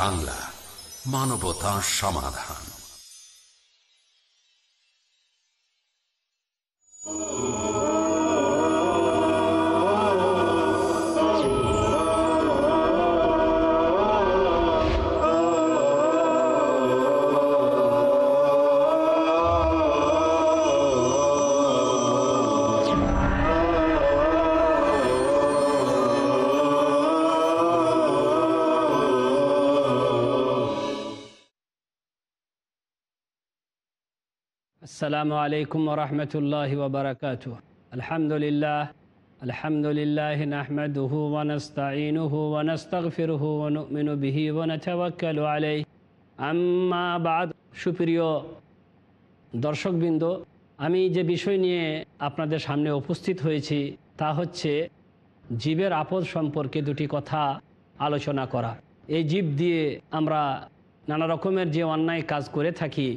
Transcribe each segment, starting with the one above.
বাংলা মানবতা সমাধান السلام عليكم ورحمة الله وبركاته الحمد لله الحمد لله نحمده ونستعينه ونستغفره ونؤمن به ونتوكل عليه أما بعد সুপ্রিয় দর্শকবৃন্দ আমি যে বিষয় নিয়ে আপনাদের সামনে উপস্থিত হয়েছি তা হচ্ছে জীবের আপদ সম্পর্কে দুটি কথা আলোচনা করা এই জীব দিয়ে আমরা নানা রকমের যে অন্যায় কাজ করে থাকি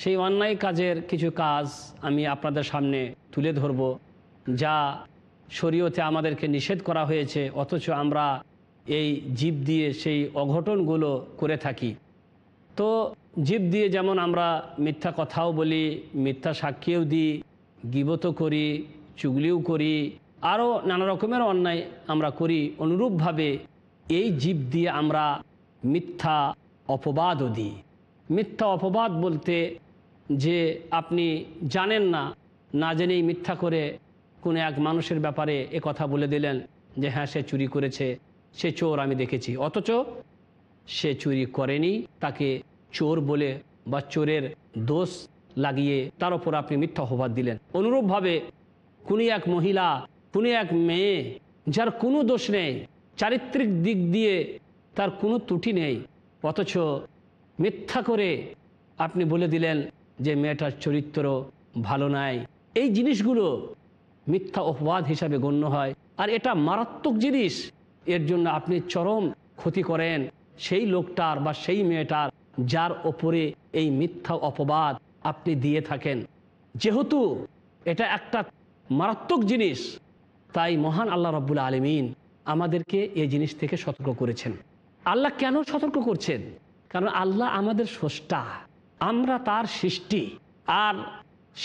সেই অন্যায় কাজের কিছু কাজ আমি আপনাদের সামনে তুলে ধরব যা শরীয়তে আমাদেরকে নিষেধ করা হয়েছে অথচ আমরা এই জীব দিয়ে সেই অঘটনগুলো করে থাকি তো জীব দিয়ে যেমন আমরা মিথ্যা কথাও বলি মিথ্যা সাক্ষীও দিই গিবত করি চুগলিও করি আরও নানা রকমের অন্যায় আমরা করি অনুরূপভাবে এই জীব দিয়ে আমরা মিথ্যা অপবাদও দিই মিথ্যা অপবাদ বলতে যে আপনি জানেন না না জেনেই মিথ্যা করে কোনো এক মানুষের ব্যাপারে এ কথা বলে দিলেন যে হ্যাঁ সে চুরি করেছে সে চোর আমি দেখেছি অথচ সে চুরি করেনি তাকে চোর বলে বা চোরের দোষ লাগিয়ে তার ওপর আপনি মিথ্যা হবার দিলেন অনুরূপভাবে কোনো এক মহিলা কোনো এক মেয়ে যার কোনো দোষ নেই চারিত্রিক দিক দিয়ে তার কোনো ত্রুটি নেই অথচ মিথ্যা করে আপনি বলে দিলেন যে মেয়েটার চরিত্র ভালো নাই এই জিনিসগুলো মিথ্যা অপবাদ হিসাবে গণ্য হয় আর এটা মারাত্মক জিনিস এর জন্য আপনি চরম ক্ষতি করেন সেই লোকটার বা সেই মেয়েটার যার ওপরে এই মিথ্যা অপবাদ আপনি দিয়ে থাকেন যেহেতু এটা একটা মারাত্মক জিনিস তাই মহান আল্লাহ রব্বুল আলমিন আমাদেরকে এই জিনিস থেকে সতর্ক করেছেন আল্লাহ কেন সতর্ক করছেন কারণ আল্লাহ আমাদের স্রষ্টা আমরা তার সৃষ্টি আর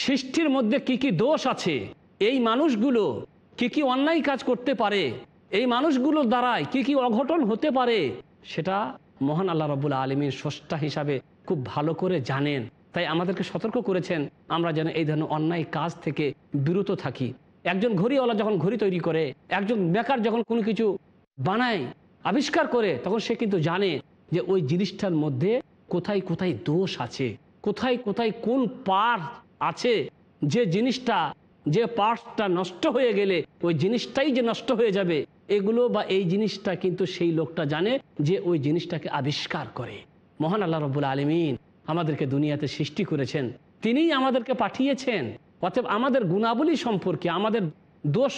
সৃষ্টির মধ্যে কি কি দোষ আছে এই মানুষগুলো কি কি অন্যায় কাজ করতে পারে এই মানুষগুলোর দ্বারায় কি কি অঘটন হতে পারে সেটা মহান আল্লাহ রবুল আলমীর স্রষ্টা হিসাবে খুব ভালো করে জানেন তাই আমাদেরকে সতর্ক করেছেন আমরা যেন এই ধরনের অন্যায় কাজ থেকে বিরত থাকি একজন ঘড়িওয়ালা যখন ঘড়ি তৈরি করে একজন বেকার যখন কোনো কিছু বানায় আবিষ্কার করে তখন সে কিন্তু জানে যে ওই জিনিসটার মধ্যে কোথায় কোথায় দোষ আছে কোথায় কোথায় কোন পার্ট আছে যে জিনিসটা যে পার্টটা নষ্ট হয়ে গেলে ওই জিনিসটাই যে নষ্ট হয়ে যাবে এগুলো বা এই জিনিসটা কিন্তু সেই লোকটা জানে যে ওই জিনিসটাকে আবিষ্কার করে মহান আল্লাহ রব্বুল আলমিন আমাদেরকে দুনিয়াতে সৃষ্টি করেছেন তিনিই আমাদেরকে পাঠিয়েছেন অতএব আমাদের গুণাবলী সম্পর্কে আমাদের দোষ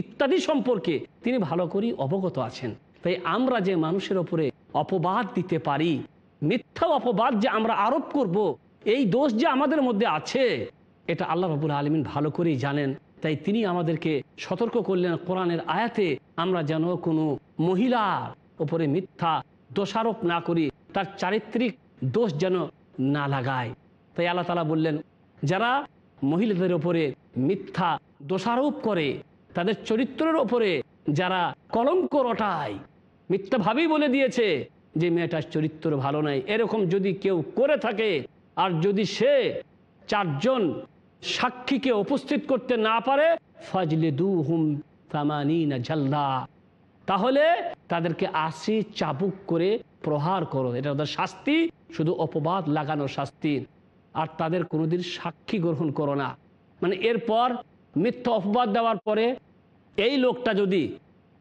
ইত্যাদি সম্পর্কে তিনি ভালো করেই অবগত আছেন তাই আমরা যে মানুষের ওপরে অপবাদ দিতে পারি মিথ্যা অপবাদ যে আমরা আরোপ করব। এই দোষ যে আমাদের মধ্যে আছে এটা আল্লাহ রবুল আলমিন ভালো করেই জানেন তাই তিনি আমাদেরকে সতর্ক করলেন কোরআনের আয়াতে আমরা যেন কোনো মহিলা ওপরে মিথ্যা দোষারোপ না করি তার চারিত্রিক দোষ যেন না লাগায় তাই আল্লাহ তালা বললেন যারা মহিলাদের ওপরে মিথ্যা দোষারোপ করে তাদের চরিত্রের ওপরে যারা কলঙ্ক রটায় মিথ্যাভাবেই বলে দিয়েছে যে মেয়েটার চরিত্র ভালো নাই এরকম যদি কেউ করে থাকে আর যদি সে চারজন সাক্ষীকে উপস্থিত করতে না পারে ফাজলে দু হুম না ঝাল্লা তাহলে তাদেরকে আসি চাবুক করে প্রহার করো এটা তাদের শাস্তি শুধু অপবাদ লাগানো শাস্তি আর তাদের কোনোদিন সাক্ষী গ্রহণ করো না মানে এরপর মিথ্যা অপবাদ দেওয়ার পরে এই লোকটা যদি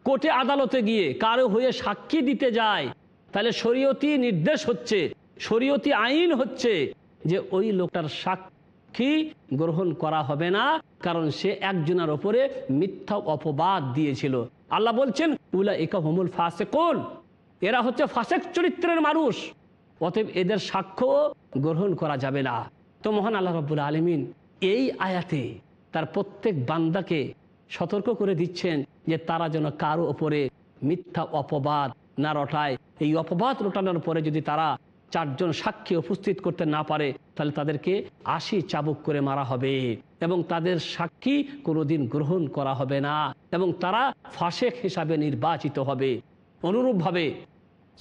কোর্টে আদালতে গিয়ে কারো হয়ে সাক্ষী দিতে যায় তাহলে শরীয়তি নির্দেশ হচ্ছে শরীয়তি আইন হচ্ছে যে ওই লোকটার সাক্ষী গ্রহণ করা হবে না কারণ সে একজনের ওপরে মিথ্যা অপবাদ দিয়েছিল আল্লাহ বলছেন উলা একা হোমুল ফাঁসে কোন এরা হচ্ছে ফাঁসেক চরিত্রের মানুষ অতএব এদের সাক্ষ্য গ্রহণ করা যাবে না তো মহান আল্লাহ রব্বুল আলমিন এই আয়াতে তার প্রত্যেক বান্দাকে সতর্ক করে দিচ্ছেন যে তারা যেন কারো ওপরে মিথ্যা অপবাদ না রটায় এই অপবাদ লোটানোর পরে যদি তারা চারজন সাক্ষী উপস্থিত করতে না পারে তাহলে তাদেরকে আশি চাবুক করে মারা হবে এবং তাদের সাক্ষী কোনোদিন গ্রহণ করা হবে না এবং তারা ফাঁসেক হিসাবে নির্বাচিত হবে অনুরূপভাবে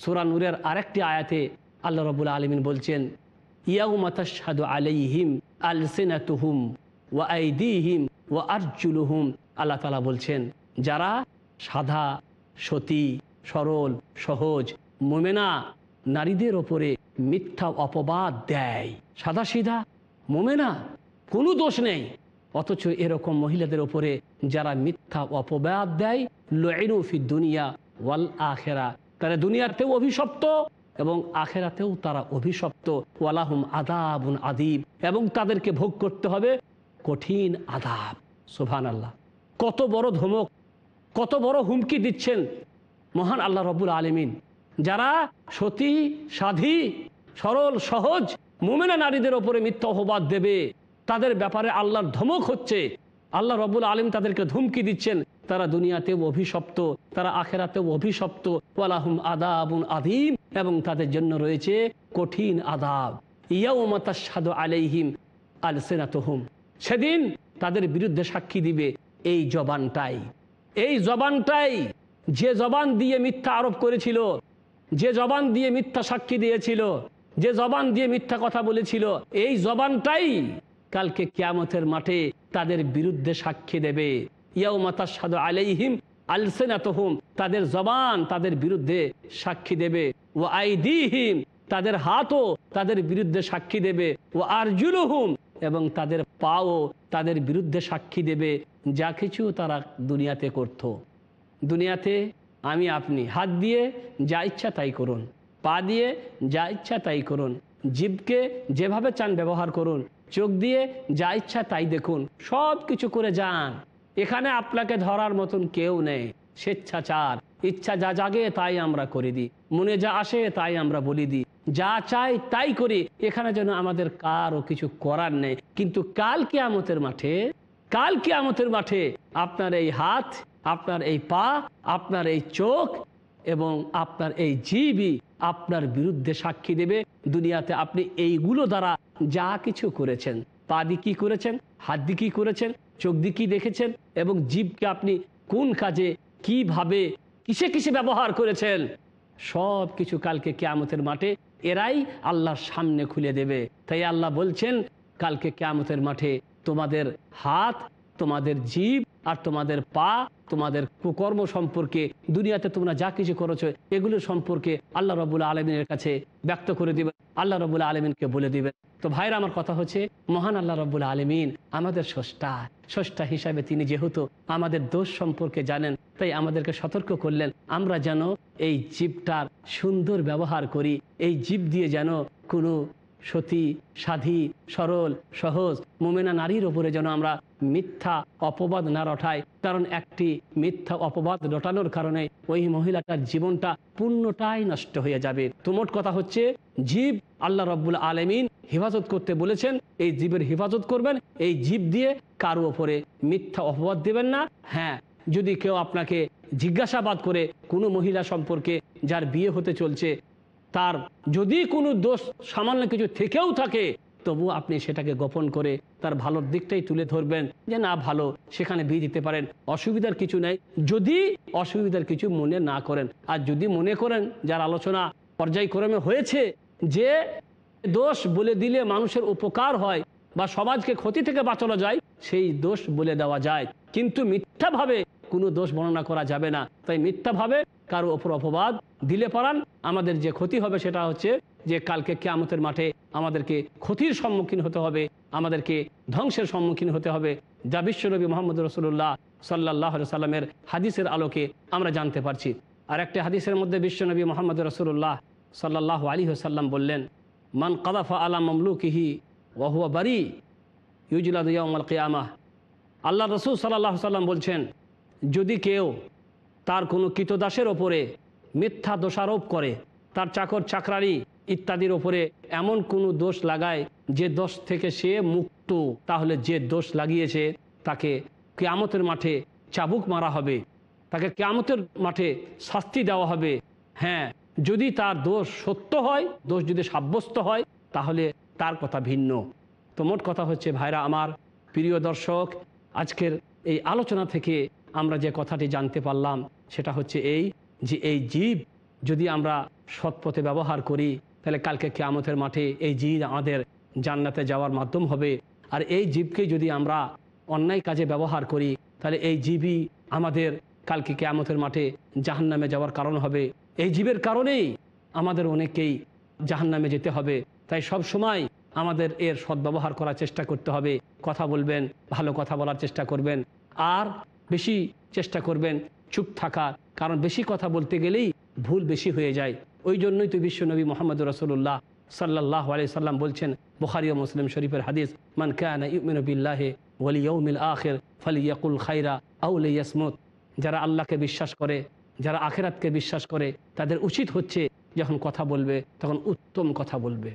সুরানুরের আরেকটি আয়াতে আল্লাহ রবুল আলমিন বলছেন ইয়াউমাতাসাদু আলাইহিম আল সেনাতুহুম ও আইদিহিম ও আরজুলুহুম আল্লাহ তালা বলছেন যারা সাদা সতী সরল সহজ মোমেনা নারীদের ওপরে মিথ্যা অপবাদ দেয় সাদা সিধা মোমেনা কোনো দোষ নেই অথচ এরকম মহিলাদের ওপরে যারা মিথ্যা অপবাদ দেয় লুফি দুনিয়া ওয়াল আখেরা তারা দুনিয়াতেও অভিশপ্ত এবং আখেরাতেও তারা অভিশপ্ত ওয়ালাহুম আদাবুন আদিব এবং তাদেরকে ভোগ করতে হবে কঠিন আদাব সোভান আল্লাহ কত বড় ধমক কত বড় হুমকি দিচ্ছেন মহান আল্লাহ রবুল আলমিন যারা সতী সাধী সরল সহজ মোমেনা নারীদের ওপরে মিথ্যা অপবাদ দেবে তাদের ব্যাপারে আল্লাহর ধমক হচ্ছে আল্লাহ রবুল আলিম তাদেরকে ধুমকি দিচ্ছেন তারা দুনিয়াতেও অভিশপ্ত তারা আখেরাতেও অভিশপ্ত ওয়ালাহুম আদাব আদিম এবং তাদের জন্য রয়েছে কঠিন আদাব ইয়াউমাতা সাদু আলাইহিম আল সেনাতহুম সেদিন তাদের বিরুদ্ধে সাক্ষী দিবে এই জবানটাই এই জবানটাই যে জবান দিয়ে মিথ্যা আরোপ করেছিল যে জবান দিয়ে মিথ্যা সাক্ষী দিয়েছিল যে জবান দিয়ে মিথ্যা কথা বলেছিল এই জবানটাই কালকে কিয়ামতের মাঠে তাদের বিরুদ্ধে সাক্ষী দেবে ইয়াও মাতা সাদু আলাইহিম আলসেনাতহুম তাদের জবান তাদের বিরুদ্ধে সাক্ষী দেবে ও আইদিহিম তাদের হাতও তাদের বিরুদ্ধে সাক্ষী দেবে ও আরজুলহুম এবং তাদের পাও তাদের বিরুদ্ধে সাক্ষী দেবে যা কিছু তারা দুনিয়াতে করত দুনিয়াতে আমি আপনি হাত দিয়ে যা ইচ্ছা তাই করুন পা দিয়ে যা ইচ্ছা তাই করুন জীবকে যেভাবে চান ব্যবহার করুন চোখ দিয়ে যা ইচ্ছা তাই দেখুন সব কিছু করে যান এখানে আপনাকে ধরার মতন কেউ নেই স্বেচ্ছাচার ইচ্ছা যা জাগে তাই আমরা করে দিই মনে যা আসে তাই আমরা বলি দিই যা চাই তাই করি এখানে যেন আমাদের কারও কিছু করার নেই কিন্তু কাল কেয়ামতের মাঠে কাল কেয়ামতের মাঠে আপনার এই হাত আপনার এই পা আপনার এই চোখ এবং আপনার এই জীবই আপনার বিরুদ্ধে সাক্ষী দেবে দুনিয়াতে আপনি এইগুলো দ্বারা যা কিছু করেছেন পা দি কি করেছেন হাত দি কি করেছেন চোখ দি কি দেখেছেন এবং জীবকে আপনি কোন কাজে কিভাবে কিসে কিসে ব্যবহার করেছেন সব কিছু কালকে কেয়ামতের মাঠে এরাই আল্লাহর সামনে খুলে দেবে তাই আল্লাহ বলছেন কালকে কেয়ামতের মাঠে তোমাদের হাত তোমাদের জীব আর তোমাদের পা তোমাদের কুকর্ম সম্পর্কে দুনিয়াতে তোমরা যা কিছু করেছো এগুলো সম্পর্কে আল্লাহ রবুল্লা আলমিনের কাছে ব্যক্ত করে দিবে আল্লাহ রবুল্লা আলমিনকে বলে দিবে তো ভাইর আমার কথা হচ্ছে মহান আল্লাহ রবুল্লা আলমিন আমাদের স্রষ্টা স্রষ্টা হিসাবে তিনি যেহেতু আমাদের দোষ সম্পর্কে জানেন তাই আমাদেরকে সতর্ক করলেন আমরা যেন এই জীবটার সুন্দর ব্যবহার করি এই জীব দিয়ে যেন কোনো সতী সাধী সরল সহজ মোমেনা নারীর ওপরে যেন আমরা মিথ্যা অপবাদ না রটাই কারণ একটি মিথ্যা অপবাদ রটানোর কারণে ওই মহিলাটার জীবনটা পূর্ণটাই নষ্ট হয়ে যাবে তো কথা হচ্ছে জীব আল্লাহ রব্বুল আলমিন হেফাজত করতে বলেছেন এই জীবের হেফাজত করবেন এই জীব দিয়ে কারো ওপরে মিথ্যা অপবাদ দেবেন না হ্যাঁ যদি কেউ আপনাকে জিজ্ঞাসাবাদ করে কোনো মহিলা সম্পর্কে যার বিয়ে হতে চলছে তার যদি কোনো দোষ সামান্য কিছু থেকেও থাকে তবু আপনি সেটাকে গোপন করে তার ভালোর দিকটাই তুলে ধরবেন যে না ভালো সেখানে বিয়ে দিতে পারেন অসুবিধার কিছু নেই যদি অসুবিধার কিছু মনে না করেন আর যদি মনে করেন যার আলোচনা পর্যায়ক্রমে হয়েছে যে দোষ বলে দিলে মানুষের উপকার হয় বা সমাজকে ক্ষতি থেকে বাঁচানো যায় সেই দোষ বলে দেওয়া যায় কিন্তু মিথ্যাভাবে কোনো দোষ বর্ণনা করা যাবে না তাই মিথ্যাভাবে কারো ওপর অপবাদ দিলে পারান আমাদের যে ক্ষতি হবে সেটা হচ্ছে যে কালকে কেয়ামতের মাঠে আমাদেরকে ক্ষতির সম্মুখীন হতে হবে আমাদেরকে ধ্বংসের সম্মুখীন হতে হবে যা বিশ্বনবী মোহাম্মদ রসুল্লাহ সাল্লাহ সাল্লামের হাদিসের আলোকে আমরা জানতে পারছি আর একটা হাদিসের মধ্যে বিশ্বনবী মোহাম্মদ রসুল্লাহ সাল্লাহ আলী সাল্লাম বললেন মান কাদাফা আলা মমলুকিহি ওয়াহুয়া বারি ইউজুলাদ ইয়ামাল কেয়ামাহ আল্লাহ রসুল সাল্লাহ সাল্লাম বলছেন যদি কেউ তার কোনো কৃতদাসের ওপরে মিথ্যা দোষারোপ করে তার চাকর চাকরারি ইত্যাদির ওপরে এমন কোনো দোষ লাগায় যে দোষ থেকে সে মুক্ত তাহলে যে দোষ লাগিয়েছে তাকে কেয়ামতের মাঠে চাবুক মারা হবে তাকে কেয়ামতের মাঠে শাস্তি দেওয়া হবে হ্যাঁ যদি তার দোষ সত্য হয় দোষ যদি সাব্যস্ত হয় তাহলে তার কথা ভিন্ন তো মোট কথা হচ্ছে ভাইরা আমার প্রিয় দর্শক আজকের এই আলোচনা থেকে আমরা যে কথাটি জানতে পারলাম সেটা হচ্ছে এই যে এই জীব যদি আমরা সৎপথে ব্যবহার করি তাহলে কালকে কেয়ামতের মাঠে এই জীব আমাদের জান্নাতে যাওয়ার মাধ্যম হবে আর এই জীবকে যদি আমরা অন্যায় কাজে ব্যবহার করি তাহলে এই জীবই আমাদের কালকে কেয়ামতের মাঠে জাহান্নামে যাওয়ার কারণ হবে এই জীবের কারণেই আমাদের অনেকেই জাহান্নামে যেতে হবে তাই সব সময় আমাদের এর সদ্ব্যবহার করার চেষ্টা করতে হবে কথা বলবেন ভালো কথা বলার চেষ্টা করবেন আর বেশি চেষ্টা করবেন চুপ থাকার কারণ বেশি কথা বলতে গেলেই ভুল বেশি হয়ে যায় ওই জন্যই তো বিশ্বনবী মোহাম্মদ রসুল্লাহ সাল্লাহ আলি সাল্লাম বলছেন বুখারি ও মুসলিম শরীফের হাদিস মান কান ইউমিনবিল্লাহে ওয়ালিউমিল আখের ফলিয়াকুল খাইরা আউল ইয়াসমত যারা আল্লাহকে বিশ্বাস করে যারা আখেরাতকে বিশ্বাস করে তাদের উচিত হচ্ছে যখন কথা বলবে তখন উত্তম কথা বলবে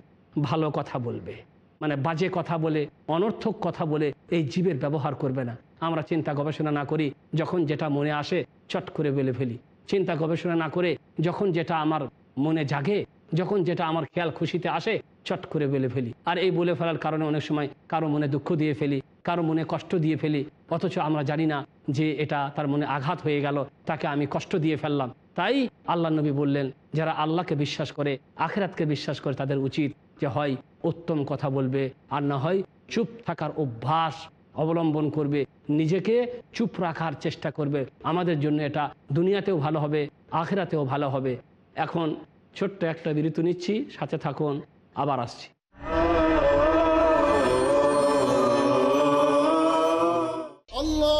ভালো কথা বলবে মানে বাজে কথা বলে অনর্থক কথা বলে এই জীবের ব্যবহার করবে না আমরা চিন্তা গবেষণা না করি যখন যেটা মনে আসে চট করে বলে ফেলি চিন্তা গবেষণা না করে যখন যেটা আমার মনে জাগে যখন যেটা আমার খেয়াল খুশিতে আসে চট করে বলে ফেলি আর এই বলে ফেলার কারণে অনেক সময় কারো মনে দুঃখ দিয়ে ফেলি কারো মনে কষ্ট দিয়ে ফেলি অথচ আমরা জানি না যে এটা তার মনে আঘাত হয়ে গেল তাকে আমি কষ্ট দিয়ে ফেললাম তাই আল্লাহ নবী বললেন যারা আল্লাহকে বিশ্বাস করে আখেরাতকে বিশ্বাস করে তাদের উচিত যে হয় উত্তম কথা বলবে আর না হয় চুপ থাকার অভ্যাস অবলম্বন করবে নিজেকে চুপ রাখার চেষ্টা করবে আমাদের জন্য এটা দুনিয়াতেও ভালো হবে আখেরাতেও ভালো হবে এখন ছোট্ট একটা বিরতি নিচ্ছি সাথে থাকুন আবার আসছি আল্লাহ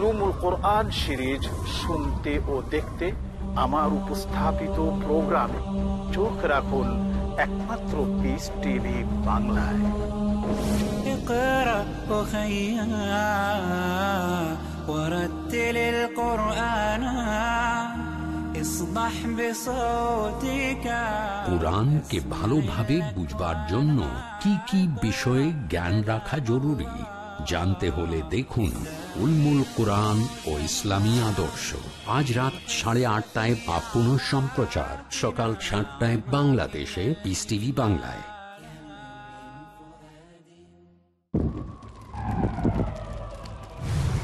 রুমুল কোরআন সিরিজ শুনতে ও দেখতে আমার উপস্থাপিত প্রোগ্রামে চোখ রাখুন একমাত্র টিভি বাংলায় ভালোভাবে বুঝবার জন্য কি বিষয়ে জ্ঞান রাখা জরুরি জানতে হলে দেখুন উলমুল কোরআন ও ইসলামী আদর্শ আজ রাত সাড়ে আটটায় বা পুনঃ সম্প্রচার সকাল সাতটায় বাংলাদেশে ইস টিভি বাংলায়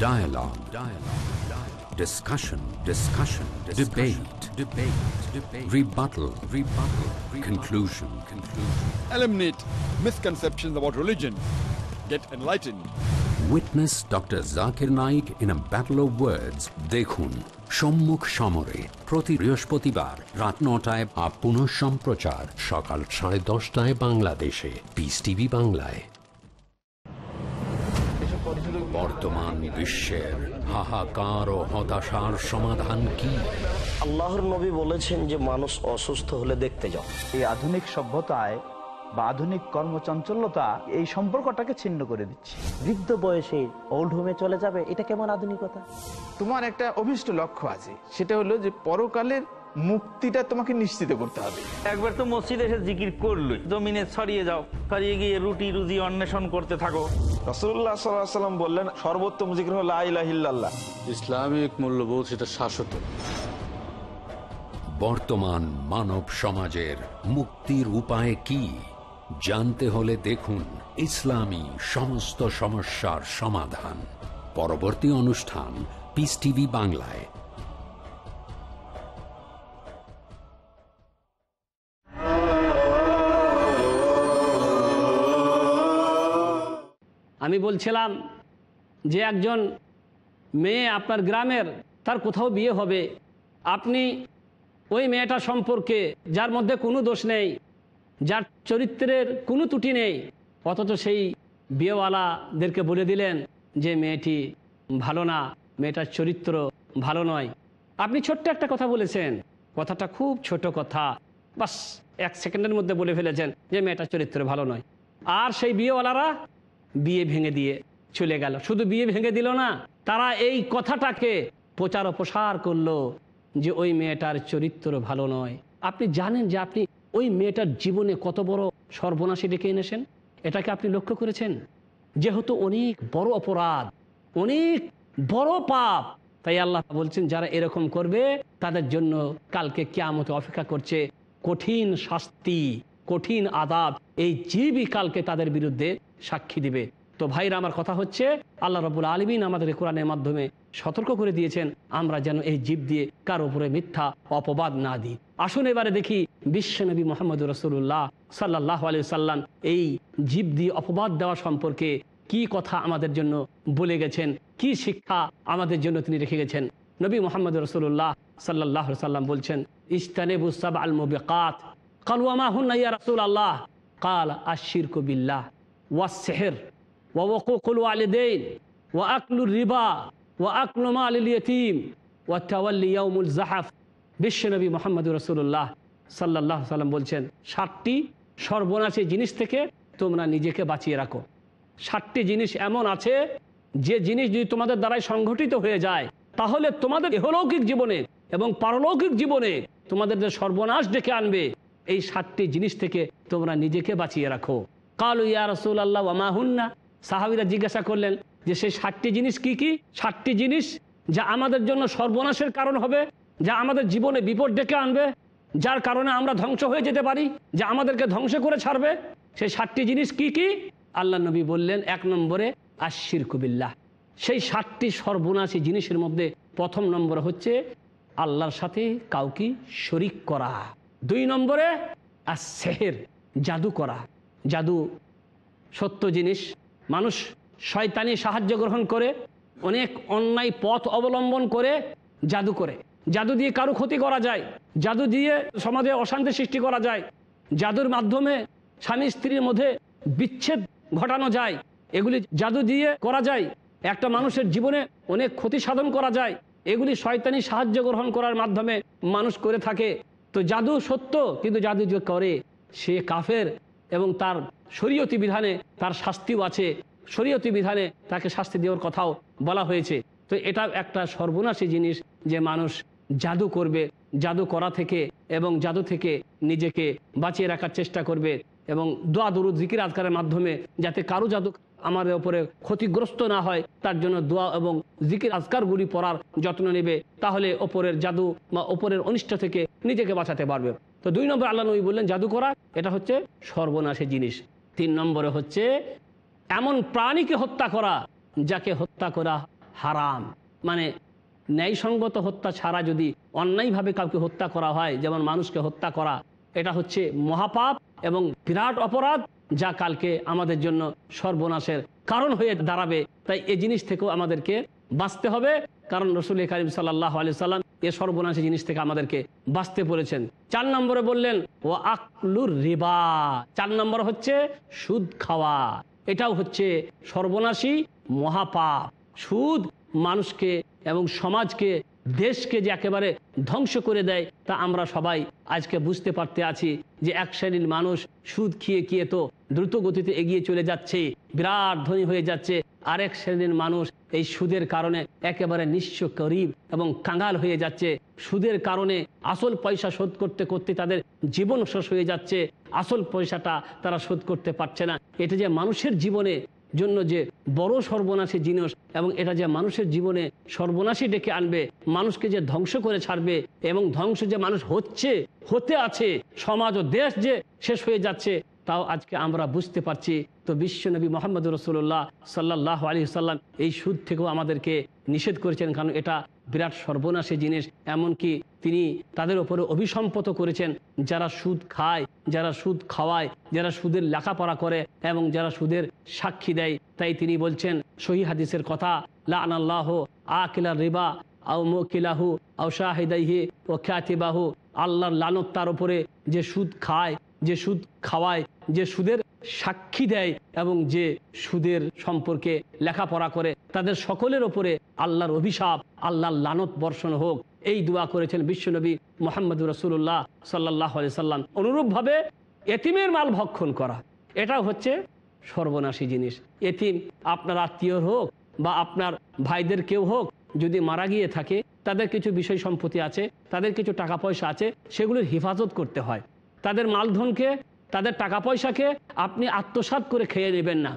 Dialogue. Dialogue. Dialogue. Discussion. Discussion. Discussion. Debate. Debate. Debate. Rebuttal. Rebuttal. Conclusion. Conclusion. Eliminate misconceptions about religion. Get enlightened. Witness Dr. Zakir Naik in a battle of words. দেখুন সম্মুখ সমরে প্রতি বৃহস্পতিবার রাত নটায় বা পুনঃ সম্প্রচার সকাল সাড়ে দশটায় বাংলাদেশে পিস টিভি বাংলায় বর্তমান বিশ্বের হাহাকার ও হতাশার সমাধান কি আল্লাহর নবী বলেছেন যে মানুষ অসুস্থ হলে দেখতে যাও এই আধুনিক সভ্যতায় বা আধুনিক কর্মচঞ্চলতা এই সম্পর্কটাকে ছিন্ন করে দিচ্ছে বৃদ্ধ বয়সে ওল্ড হোমে চলে যাবে এটা কেমন আধুনিকতা তোমার একটা অভিষ্ট লক্ষ্য আছে সেটা হলো যে পরকালের মুক্তিটা তোমাকে নিশ্চিত করতে হবে একবার তো মসজিদ এসে জিকির করলোই জমিনে ছড়িয়ে যাও ছড়িয়ে গিয়ে রুটি রুজি অন্বেষণ করতে থাকো রসুল্লাহ সাল্লাম বললেন সর্বোত্তম জিকির হল আইলাহিল্লাহ ইসলামিক মূল্যবোধ সেটা শাশ্বত বর্তমান মানব সমাজের মুক্তির উপায় কি জানতে হলে দেখুন ইসলামী সমস্ত সমস্যার সমাধান পরবর্তী অনুষ্ঠান পিস টিভি বাংলায় আমি বলছিলাম যে একজন মেয়ে আপনার গ্রামের তার কোথাও বিয়ে হবে আপনি ওই মেয়েটা সম্পর্কে যার মধ্যে কোনো দোষ নেই যার চরিত্রের কোনো ত্রুটি নেই অথচ সেই বিয়েওয়ালাদেরকে বলে দিলেন যে মেয়েটি ভালো না মেয়েটার চরিত্র ভালো নয় আপনি ছোট্ট একটা কথা বলেছেন কথাটা খুব ছোট কথা বাস এক সেকেন্ডের মধ্যে বলে ফেলেছেন যে মেয়েটার চরিত্র ভালো নয় আর সেই বিয়েওয়ালারা বিয়ে ভেঙে দিয়ে চলে গেল শুধু বিয়ে ভেঙে দিল না তারা এই কথাটাকে প্রচার প্রসার করলো যে ওই মেয়েটার চরিত্র ভালো নয় আপনি জানেন যে আপনি ওই মেয়েটার জীবনে কত বড় সর্বনাশী ডেকে এনেছেন এটাকে আপনি লক্ষ্য করেছেন যেহেতু অনেক বড় অপরাধ অনেক বড় পাপ তাই আল্লাহ বলছেন যারা এরকম করবে তাদের জন্য কালকে কেয়ামতে অপেক্ষা করছে কঠিন শাস্তি কঠিন আদাব এই জীবই কালকে তাদের বিরুদ্ধে সাক্ষী দিবে তো ভাইরা আমার কথা হচ্ছে আল্লাহ রবুল আলমিন আমাদের কোরআনের মাধ্যমে সতর্ক করে দিয়েছেন আমরা যেন এই জীব দিয়ে কার উপরে মিথ্যা অপবাদ না দিই আসুন এবারে দেখি বিশ্বনবী মোহাম্মদ রসুল্লাহ সাল্লাহ আলি সাল্লাম এই জীব দিয়ে অপবাদ দেওয়া সম্পর্কে কি কথা আমাদের জন্য বলে গেছেন কি শিক্ষা আমাদের জন্য তিনি রেখে গেছেন নবী মোহাম্মদ রসুল্লাহ সাল্লাহ সাল্লাম বলছেন ইস্তানেবুসাব আল মুবেকাত কালুয়ামা হুন ইয়া রসুল আল্লাহ কাল আশির কবিল্লাহ ওয়া সেহের ওয়া ওকুকুল ওয়া রিবা ওয়া বিশ্বনবী রসুল্লাহ সাল্লাহ সাল্লাম বলছেন সাতটি সর্বনাশী জিনিস থেকে তোমরা নিজেকে বাঁচিয়ে রাখো সাতটি জিনিস এমন আছে যে জিনিস যদি তোমাদের দ্বারাই সংঘটিত হয়ে যায় তাহলে তোমাদের ইহলৌকিক জীবনে এবং পারলৌকিক জীবনে তোমাদের যে সর্বনাশ ডেকে আনবে এই সাতটি জিনিস থেকে তোমরা নিজেকে বাঁচিয়ে রাখো কালু ইয়া রসুল আল্লাহ ওয়ামাহুন্না সাহাবিরা জিজ্ঞাসা করলেন যে সেই ষাটটি জিনিস কি কি ষাটটি জিনিস যা আমাদের জন্য সর্বনাশের কারণ হবে যা আমাদের জীবনে বিপদ ডেকে আনবে যার কারণে আমরা ধ্বংস হয়ে যেতে পারি যা আমাদেরকে ধ্বংস করে ছাড়বে সেই ষাটটি জিনিস কি কি আল্লাহ নবী বললেন এক নম্বরে আশির কুবিল্লাহ সেই ষাটটি সর্বনাশী জিনিসের মধ্যে প্রথম নম্বর হচ্ছে আল্লাহর সাথে কাউকে শরিক করা দুই নম্বরে আর জাদু করা জাদু সত্য জিনিস মানুষ শয়তানি সাহায্য গ্রহণ করে অনেক অন্যায় পথ অবলম্বন করে জাদু করে জাদু দিয়ে কারো ক্ষতি করা যায় জাদু দিয়ে সমাজে অশান্তি সৃষ্টি করা যায় জাদুর মাধ্যমে স্বামী স্ত্রীর মধ্যে বিচ্ছেদ ঘটানো যায় এগুলি জাদু দিয়ে করা যায় একটা মানুষের জীবনে অনেক ক্ষতি সাধন করা যায় এগুলি শয়তানি সাহায্য গ্রহণ করার মাধ্যমে মানুষ করে থাকে তো জাদু সত্য কিন্তু জাদু যে করে সে কাফের এবং তার শরীয়তি বিধানে তার শাস্তিও আছে শরীয়তি বিধানে তাকে শাস্তি দেওয়ার কথাও বলা হয়েছে তো এটা একটা সর্বনাশী জিনিস যে মানুষ জাদু করবে জাদু করা থেকে এবং জাদু থেকে নিজেকে বাঁচিয়ে রাখার চেষ্টা করবে এবং দোয়া দুরু জিকির আজকারের মাধ্যমে যাতে কারো জাদু আমার ওপরে ক্ষতিগ্রস্ত না হয় তার জন্য দোয়া এবং জিকির আজকারগুলি পড়ার যত্ন নেবে তাহলে ওপরের জাদু বা ওপরের অনিষ্ট থেকে নিজেকে বাঁচাতে পারবে তো দুই নম্বর আল্লাহ নবী বললেন জাদু করা এটা হচ্ছে সর্বনাশী জিনিস তিন নম্বরে হচ্ছে এমন প্রাণীকে হত্যা করা যাকে হত্যা করা হারাম মানে ন্যায়সঙ্গত হত্যা ছাড়া যদি অন্যায়ভাবে কাউকে হত্যা করা হয় যেমন মানুষকে হত্যা করা এটা হচ্ছে মহাপাপ এবং বিরাট অপরাধ যা কালকে আমাদের জন্য সর্বনাশের কারণ হয়ে দাঁড়াবে তাই এ জিনিস থেকেও আমাদেরকে বাঁচতে হবে কারণ রসুল করিম সাল্লাহ আলি সাল্লাম এ সর্বনাশী জিনিস থেকে আমাদেরকে বাঁচতে পড়েছেন চার নম্বরে বললেন ও আকলুর রিবা চার নম্বর হচ্ছে সুদ খাওয়া এটাও হচ্ছে সর্বনাশী মহাপাপ সুদ মানুষকে এবং সমাজকে দেশকে যে একেবারে ধ্বংস করে দেয় তা আমরা সবাই আজকে বুঝতে পারতে আছি যে এক শ্রেণীর মানুষ সুদ খেয়ে খেয়ে তো দ্রুত গতিতে এগিয়ে চলে যাচ্ছে বিরাট ধনী হয়ে যাচ্ছে আরেক শ্রেণীর মানুষ এই সুদের কারণে একেবারে নিঃস্ব গরিব এবং কাঙ্গাল হয়ে যাচ্ছে সুদের কারণে আসল পয়সা শোধ করতে করতে তাদের জীবন শেষ হয়ে যাচ্ছে আসল পয়সাটা তারা শোধ করতে পারছে না এটা যে মানুষের জীবনে জন্য যে বড় সর্বনাশী জিনিস এবং এটা যে মানুষের জীবনে সর্বনাশী ডেকে আনবে মানুষকে যে ধ্বংস করে ছাড়বে এবং ধ্বংস যে মানুষ হচ্ছে হতে আছে সমাজ ও দেশ যে শেষ হয়ে যাচ্ছে তাও আজকে আমরা বুঝতে পারছি তো বিশ্বনবী মোহাম্মদ রসুল্লাহ সাল্লাহ আলী সাল্লাম এই সুদ থেকেও আমাদেরকে নিষেধ করেছেন কারণ এটা বিরাট সর্বনাশী জিনিস এমনকি তিনি তাদের ওপরে অভিসম্পত করেছেন যারা সুদ খায় যারা সুদ খাওয়ায় যারা সুদের লেখাপড়া করে এবং যারা সুদের সাক্ষী দেয় তাই তিনি বলছেন সহি হাদিসের কথা লা আনাল্লাহ আকিলা রিবা আও মকিলাহু আও শাহিদাইহি ও খ্যাতিবাহু আল্লাহর লানত তার ওপরে যে সুদ খায় যে সুদ খাওয়ায় যে সুদের সাক্ষী দেয় এবং যে সুদের সম্পর্কে লেখাপড়া করে তাদের সকলের ওপরে আল্লাহর অভিশাপ আল্লাহর লানত বর্ষণ হোক এই দোয়া করেছেন বিশ্বনবী মোহাম্মদ রসুল্লাহ সাল্লাহ সাল্লাম অনুরূপভাবে এতিমের মাল ভক্ষণ করা এটা হচ্ছে সর্বনাশী জিনিস এতিম আপনার আত্মীয় হোক বা আপনার ভাইদের কেউ হোক যদি মারা গিয়ে থাকে তাদের কিছু বিষয় সম্পত্তি আছে তাদের কিছু টাকা পয়সা আছে সেগুলির হেফাজত করতে হয় তাদের মালধনকে তাদের টাকা পয়সাকে আপনি আত্মসাত করে খেয়ে নেবেন না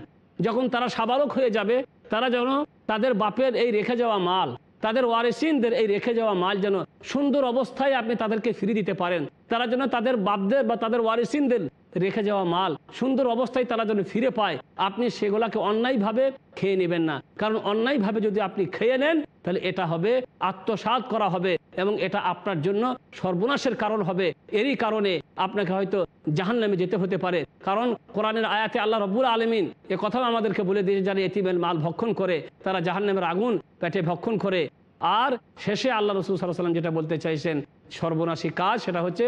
যখন তারা সাবালক হয়ে যাবে তারা যেন তাদের বাপের এই রেখে যাওয়া মাল তাদের ওয়ারেসিনদের এই রেখে যাওয়া মাল যেন সুন্দর অবস্থায় আপনি তাদেরকে ফিরিয়ে দিতে পারেন তারা যেন তাদের বাপদের বা তাদের ওয়ারেসিনদের রেখে যাওয়া মাল সুন্দর অবস্থায় তারা যেন ফিরে পায় আপনি সেগুলাকে অন্যায়ভাবে খেয়ে নেবেন না কারণ অন্যায়ভাবে যদি আপনি খেয়ে নেন তাহলে এটা হবে আত্মসাত করা হবে এবং এটা আপনার জন্য সর্বনাশের কারণ হবে এরই কারণে আপনাকে হয়তো জাহান নামে যেতে হতে পারে কারণ কোরআনের আয়াতে আল্লাহ রব্বুল আলমিন এ কথাও আমাদেরকে বলে দিয়েছে যারা এতিমের মাল ভক্ষণ করে তারা জাহান নামের আগুন পেটে ভক্ষণ করে আর শেষে আল্লাহ রসুল সাল্লাহ সাল্লাম যেটা বলতে চাইছেন সর্বনাশী কাজ সেটা হচ্ছে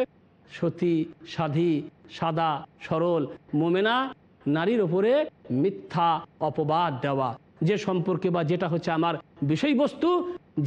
সতী সাধী সাদা সরল মোমেনা নারীর ওপরে মিথ্যা অপবাদ দেওয়া যে সম্পর্কে বা যেটা হচ্ছে আমার বিষয়বস্তু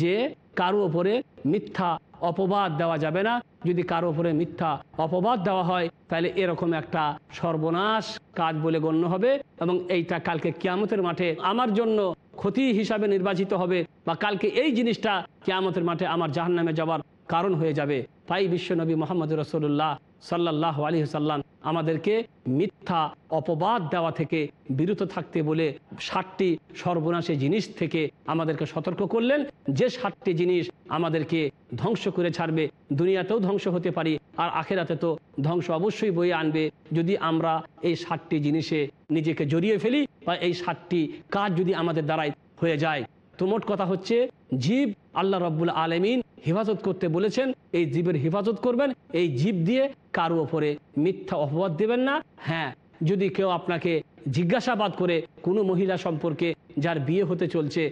যে কারো ওপরে মিথ্যা অপবাদ দেওয়া যাবে না যদি কারো ওপরে মিথ্যা অপবাদ দেওয়া হয় তাহলে এরকম একটা সর্বনাশ কাজ বলে গণ্য হবে এবং এইটা কালকে কিয়ামতের মাঠে আমার জন্য ক্ষতি হিসাবে নির্বাচিত হবে বা কালকে এই জিনিসটা কিয়ামতের মাঠে আমার জাহান নামে যাওয়ার কারণ হয়ে যাবে তাই বিশ্বনবী মোহাম্মদ রসুল্লাহ সাল্লাহ আলী সাল্লাম আমাদেরকে মিথ্যা অপবাদ দেওয়া থেকে বিরত থাকতে বলে ষাটটি সর্বনাশী জিনিস থেকে আমাদেরকে সতর্ক করলেন যে ষাটটি জিনিস আমাদেরকে ধ্বংস করে ছাড়বে দুনিয়াতেও ধ্বংস হতে পারি আর আখেরাতে তো ধ্বংস অবশ্যই বয়ে আনবে যদি আমরা এই ষাটটি জিনিসে নিজেকে জড়িয়ে ফেলি বা এই ষাটটি কাজ যদি আমাদের দ্বারাই হয়ে যায় তো মোট কথা হচ্ছে জীব আল্লাহ রব্বুল আলমিন হেফাজত করতে বলেছেন এই জীবের হেফাজত করবেন এই জীব দিয়ে কারো ওপরে মিথ্যা অপবাদ দেবেন না হ্যাঁ যদি কেউ আপনাকে জিজ্ঞাসাবাদ করে কোনো মহিলা সম্পর্কে যার বিয়ে হতে চলছে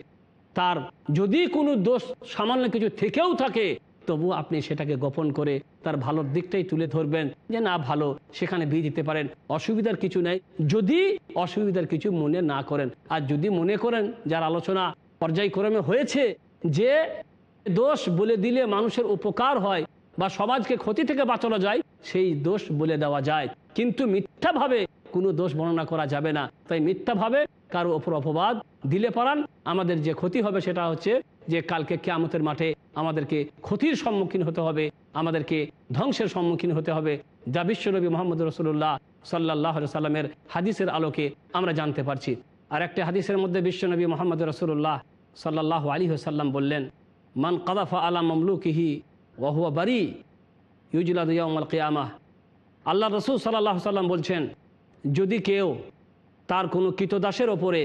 তার যদি কোনো দোষ সামান্য কিছু থেকেও থাকে তবু আপনি সেটাকে গোপন করে তার ভালোর দিকটাই তুলে ধরবেন যে না ভালো সেখানে বিয়ে দিতে পারেন অসুবিধার কিছু নেই যদি অসুবিধার কিছু মনে না করেন আর যদি মনে করেন যার আলোচনা পর্যায়ক্রমে হয়েছে যে দোষ বলে দিলে মানুষের উপকার হয় বা সমাজকে ক্ষতি থেকে বাঁচানো যায় সেই দোষ বলে দেওয়া যায় কিন্তু মিথ্যাভাবে কোনো দোষ বর্ণনা করা যাবে না তাই মিথ্যাভাবে কারো ওপর অপবাদ দিলে পারান আমাদের যে ক্ষতি হবে সেটা হচ্ছে যে কালকে কেয়ামতের মাঠে আমাদেরকে ক্ষতির সম্মুখীন হতে হবে আমাদেরকে ধ্বংসের সম্মুখীন হতে হবে যা বিশ্বনবী মোহাম্মদ রসুল্লাহ সাল্লাহ সাল্লামের হাদিসের আলোকে আমরা জানতে পারছি আর একটা হাদিসের মধ্যে বিশ্বনবী মোহাম্মদ রসুল্লাহ সাল্লাহ আলী হাসাল্লাম বললেন মান কাদাফা আলা মমলুকিহি ওয়াহুয়া বারি ইউজুলাদুয়াউমাল কেয়ামাহ আল্লাহ রসুল সাল্লাহ সাল্লাম বলছেন যদি কেউ তার কোনো কৃতদাসের ওপরে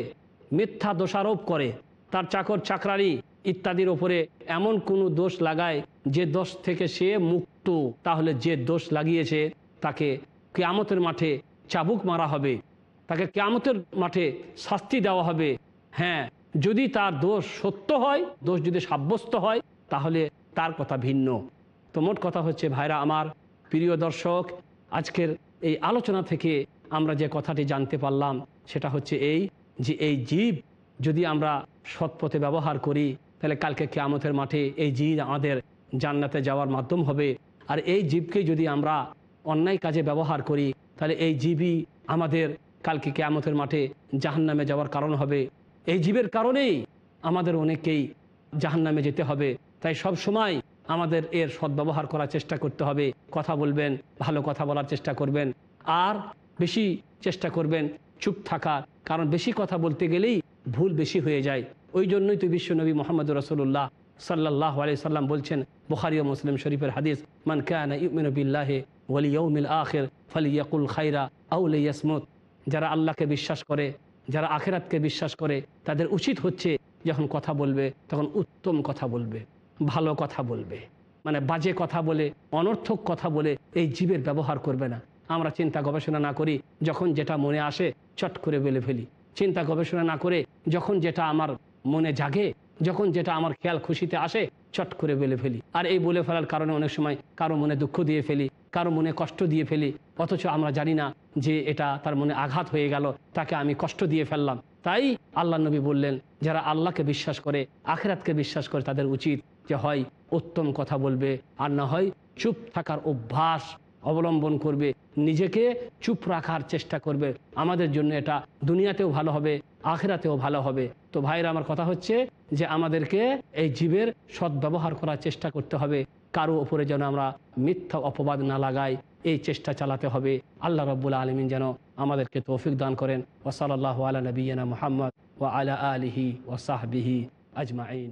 মিথ্যা দোষারোপ করে তার চাকর চাকরারি ইত্যাদির ওপরে এমন কোনো দোষ লাগায় যে দোষ থেকে সে মুক্ত তাহলে যে দোষ লাগিয়েছে তাকে কেয়ামতের মাঠে চাবুক মারা হবে তাকে কেয়ামতের মাঠে শাস্তি দেওয়া হবে হ্যাঁ যদি তার দোষ সত্য হয় দোষ যদি সাব্যস্ত হয় তাহলে তার কথা ভিন্ন তো মোট কথা হচ্ছে ভাইরা আমার প্রিয় দর্শক আজকের এই আলোচনা থেকে আমরা যে কথাটি জানতে পারলাম সেটা হচ্ছে এই যে এই জীব যদি আমরা সৎপথে ব্যবহার করি তাহলে কালকে কেয়ামতের মাঠে এই জীব আমাদের জান্নাতে যাওয়ার মাধ্যম হবে আর এই জীবকে যদি আমরা অন্যায় কাজে ব্যবহার করি তাহলে এই জীবই আমাদের কালকে কেয়ামতের মাঠে জাহান্নামে যাওয়ার কারণ হবে এই জীবের কারণেই আমাদের অনেকেই জাহান নামে যেতে হবে তাই সব সময় আমাদের এর সদ্ব্যবহার করার চেষ্টা করতে হবে কথা বলবেন ভালো কথা বলার চেষ্টা করবেন আর বেশি চেষ্টা করবেন চুপ থাকার কারণ বেশি কথা বলতে গেলেই ভুল বেশি হয়ে যায় ওই জন্যই তো বিশ্বনবী মোহাম্মদ রসুল্লাহ সাল্লাহ আলি সাল্লাম বলছেন বুখারি ও মুসলিম শরীফের হাদিস মান কানা ইউমিনবিল্লাহে ওয়ালিউমিল আখের ইয়কুল খাইরা আউল ইয়াসমত যারা আল্লাহকে বিশ্বাস করে যারা আখেরাতকে বিশ্বাস করে তাদের উচিত হচ্ছে যখন কথা বলবে তখন উত্তম কথা বলবে ভালো কথা বলবে মানে বাজে কথা বলে অনর্থক কথা বলে এই জীবের ব্যবহার করবে না আমরা চিন্তা গবেষণা না করি যখন যেটা মনে আসে চট করে বলে ফেলি চিন্তা গবেষণা না করে যখন যেটা আমার মনে জাগে যখন যেটা আমার খেয়াল খুশিতে আসে চট করে বলে ফেলি আর এই বলে ফেলার কারণে অনেক সময় কারো মনে দুঃখ দিয়ে ফেলি কারো মনে কষ্ট দিয়ে ফেলি অথচ আমরা জানি না যে এটা তার মনে আঘাত হয়ে গেল তাকে আমি কষ্ট দিয়ে ফেললাম তাই আল্লাহ নবী বললেন যারা আল্লাহকে বিশ্বাস করে আখেরাতকে বিশ্বাস করে তাদের উচিত যে হয় উত্তম কথা বলবে আর না হয় চুপ থাকার অভ্যাস অবলম্বন করবে নিজেকে চুপ রাখার চেষ্টা করবে আমাদের জন্য এটা দুনিয়াতেও ভালো হবে আখেরাতেও ভালো হবে তো ভাইরা আমার কথা হচ্ছে যে আমাদেরকে এই জীবের সদ্ব্যবহার করার চেষ্টা করতে হবে কারো ওপরে যেন আমরা মিথ্যা অপবাদ না লাগাই এই চেষ্টা চালাতে হবে আল্লাহ রব্বুল আলমিন যেন আমাদেরকে তৌফিক দান করেন ওসাল্লাহ আলা নবীনা মোহাম্মদ ও আলা আলহি ও সাহবিহি আজমাইন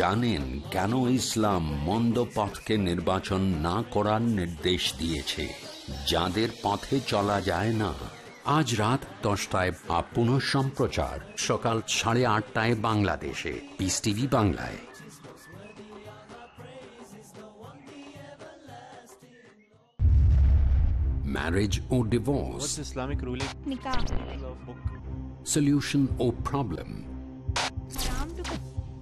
জানেন কেন ইসলাম মন্দ পথকে নির্বাচন না করার নির্দেশ দিয়েছে যাদের পথে চলা যায় না আজ রাত দশটায় বা পুনঃ সম্প্রচার সকাল সাড়ে আটটায় বাংলাদেশে পিস টিভি বাংলায় ম্যারেজ ও ডিভোর্স ইসলামিক রুলিং সলিউশন ও problem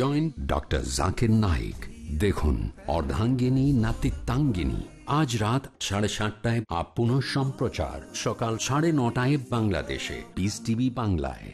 join doctor Zakir Naik দেখুন অর্ধাঙ্গিনী নাতিত্বাঙ্গিনী আজ রাত সাড়ে সাতটায় আপ সম্প্রচার সকাল সাড়ে নটায় বাংলাদেশে পিস টিভি বাংলায়